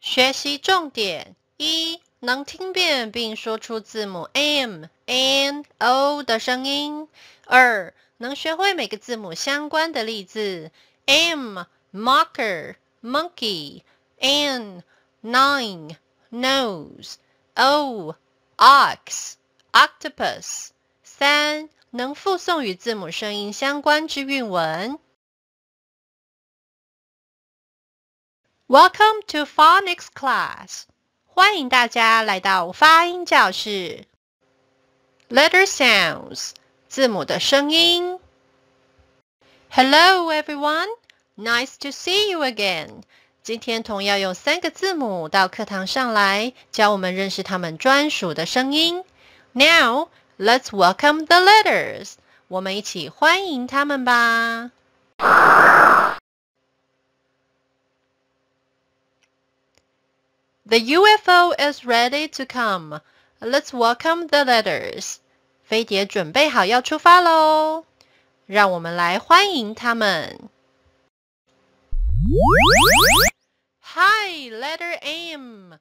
学习重点：一、能听辨并说出字母 m、n、o 的声音；二、能学会每个字母相关的例字 m marker。monkey, an, nine, nose, o, ox, Octopus. octopus。三，能复诵与字母声音相关之韵文。Welcome to phonics class，欢迎大家来到发音教室。Letter sounds，字母的声音。Hello everyone。Nice to see you again。今天同样用三个字母到课堂上来，教我们认识他们专属的声音。Now let's welcome the letters。我们一起欢迎他们吧。The UFO is ready to come. Let's welcome the letters。飞碟准备好要出发喽，让我们来欢迎他们。Hi, letter M.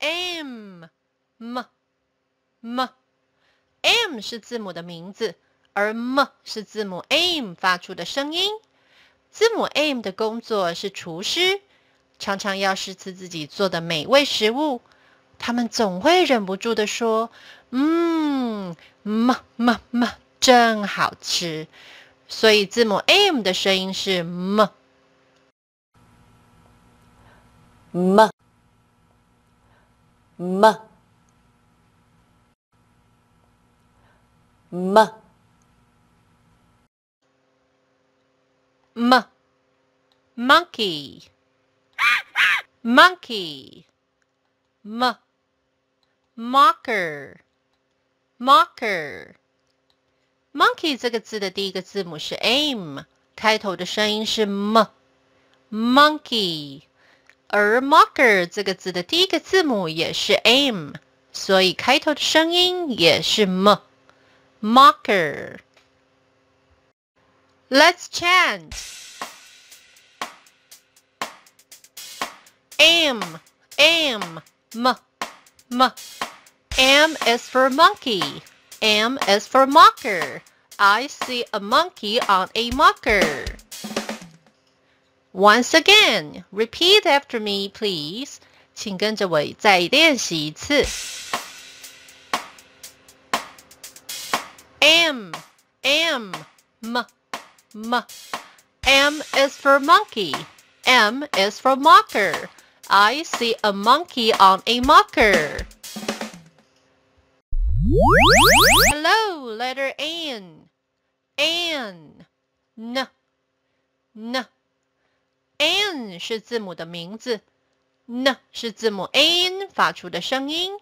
M, m, m. M 是字母的名字，而 m 是字母 M 发出的声音。字母 M 的工作是厨师，常常要试吃自己做的美味食物，他们总会忍不住的说：“嗯，m m m，真好吃。”所以字母 M 的声音是 m。m m m m monkey monkey m mocker mocker monkey 这个字的第一个字母是 m，开头的声音是 m monkey。而 marker 这个字的第一个字母也是 m，所以开头的声音也是 m。Marker。Let's chant. M, M, M, M. M is for monkey. M is for marker. I see a monkey on a marker. Once again, repeat after me, please. 请跟着我再练习一次。M, M, M, M. M is for monkey. M is for mocker. I see a monkey on a mocker. Hello, letter N. N. N. N. n 是字母的名字，n 是字母 n 发出的声音。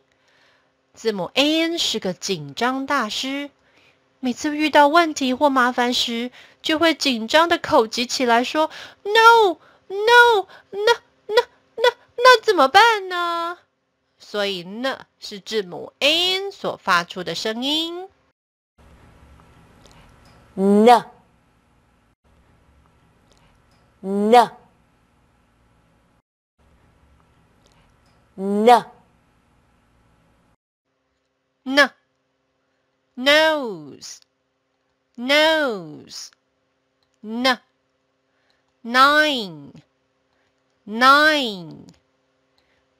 字母 n 是个紧张大师，每次遇到问题或麻烦时，就会紧张的口急起来，说 “no no no no no”，那怎么办呢？所以 n 是字母 n 所发出的声音，n n。N. N. Nose. Nose. N. Nine. Nine.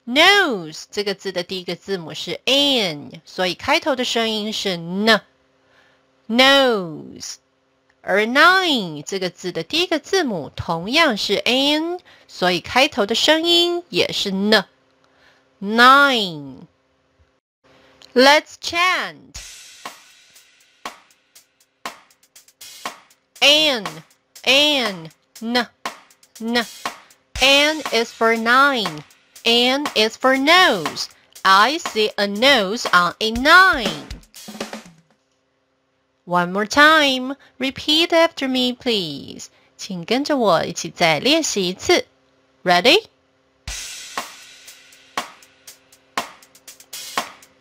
Nose 这个字的第一个字母是 n，所以开头的声音是 n。Nose。而 nine 这个字的第一个字母同样是 n，所以开头的声音也是 n。nine. Let's chant. N, N, N, N. N is for nine. N is for nose. I see a nose on a nine. One more time. Repeat after me, please. 请跟着我一起再练习一次. Ready?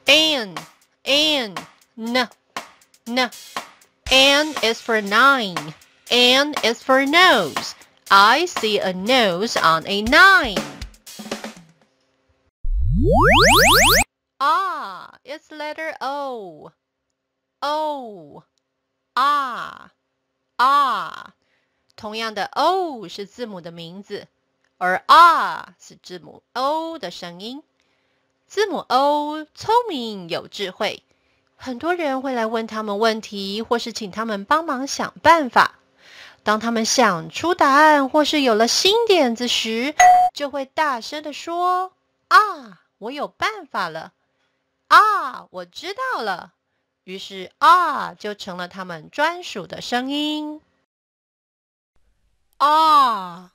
An, an, n, n. N is for nine. N is for nose. I see a nose on a nine. Ah, it's letter O. O, ah, ah. 同样的，O 字母 O 聪明有智慧，很多人会来问他们问题，或是请他们帮忙想办法。当他们想出答案，或是有了新点子时，就会大声的说：“啊，我有办法了！啊，我知道了！”于是“啊”就成了他们专属的声音。啊！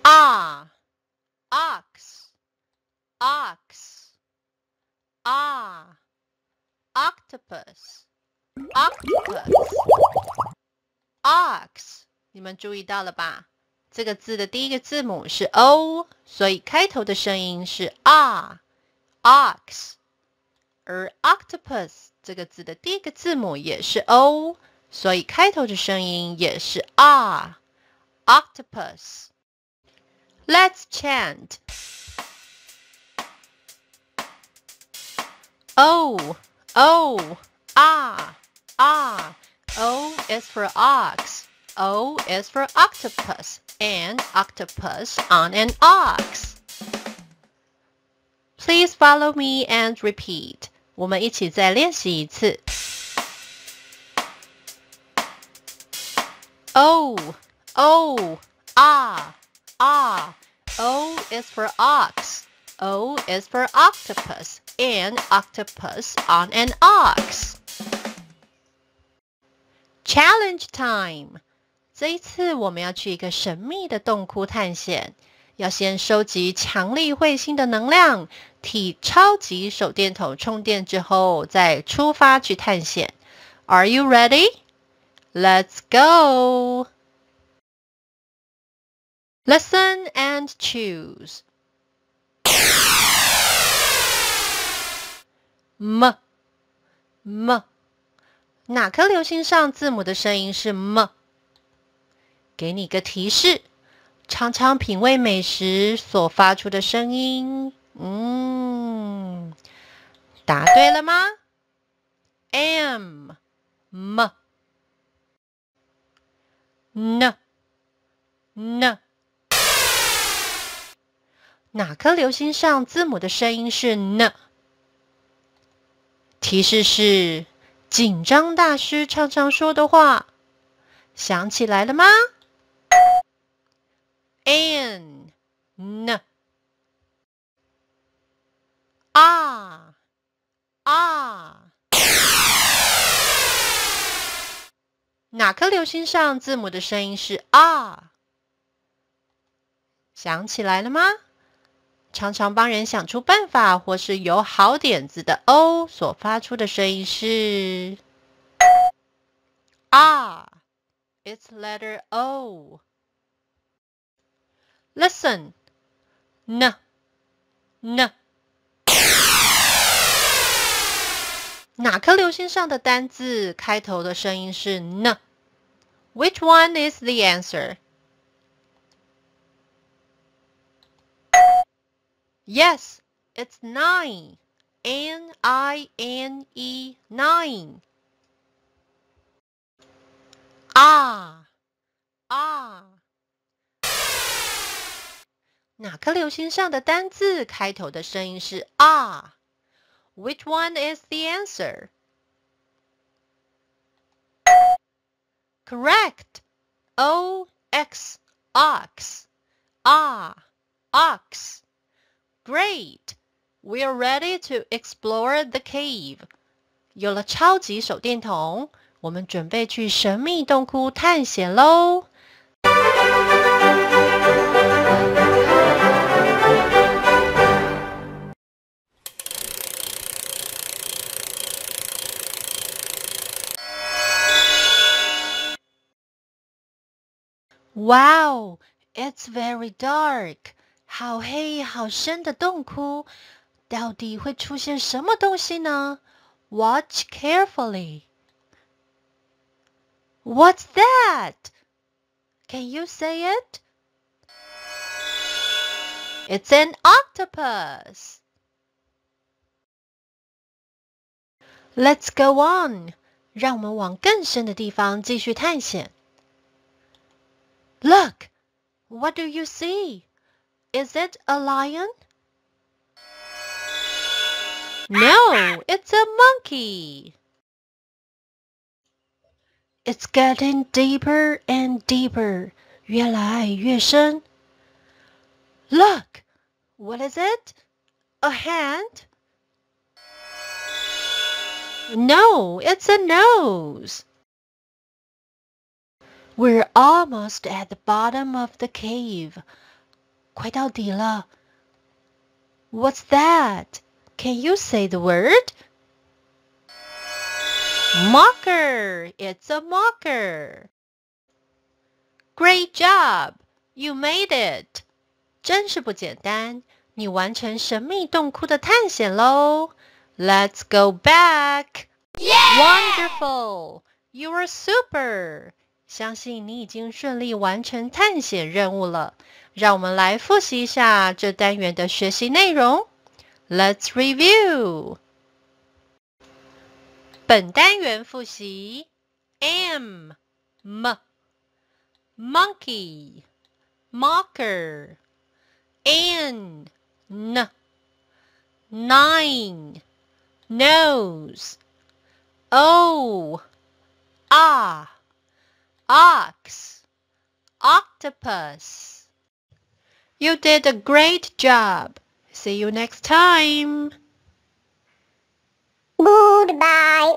啊！ox, ox, ah, octopus, octopus, ox。你们注意到了吧？这个字的第一个字母是 o，所以开头的声音是 r，ox。而 octopus 这个字的第一个字母也是 o，所以开头的声音也是 r，octopus。Let's chant. O, oh, O, oh, ah, ah. O is for ox. O is for octopus. And octopus on an ox. Please follow me and repeat. O, O, oh, ah ah. O is for ox. O is for octopus. An octopus on an ox. Challenge time! 这一次我们要去一个神秘的洞窟探险，要先收集强力彗星的能量，替超级手电筒充电之后，再出发去探险。Are you ready? Let's go! Listen and choose。m，m，哪颗流星上字母的声音是 m？给你个提示：常常品味美食所发出的声音。嗯，答对了吗？m，m，n，n。哪颗流星上字母的声音是 “n”？提示是紧张大师常常说的话，想起来了吗？n n 啊啊。哪颗流星上字母的声音是 “r”？想起来了吗？常常帮人想出办法或是有好点子的 O 所发出的声音是啊，It's letter O. Listen，n，n 哪颗流星上的单字开头的声音是 n？Which one is the answer？Yes, it's nine. N-I-N-E, nine. Ah, Which one is the answer? Correct. O X ox. Ah, ox. Great! We are ready to explore the cave. 有了超级手电筒，我们准备去神秘洞窟探险喽！Wow, it's very dark. 好黑、好深的洞窟，到底会出现什么东西呢？Watch carefully. What's that? Can you say it? It's an octopus. Let's go on. 让我们往更深的地方继续探险。Look, what do you see? Is it a lion? No, it's a monkey. It's getting deeper and deeper. 越来越深. Look, what is it? A hand? No, it's a nose. We're almost at the bottom of the cave. 快到底了。What's that? Can you say the word? Mocker, it's a mocker. Great job, you made it. 真是不简单，你完成神秘洞窟的探险喽。Let's go back. Wonderful, you are super. 相信你已经顺利完成探险任务了。让我们来复习一下这单元的学习内容。Let's review。本单元复习：M m monkey，m o c k e r N n nine，nose，O a ox，octopus。You did a great job. See you next time. Goodbye.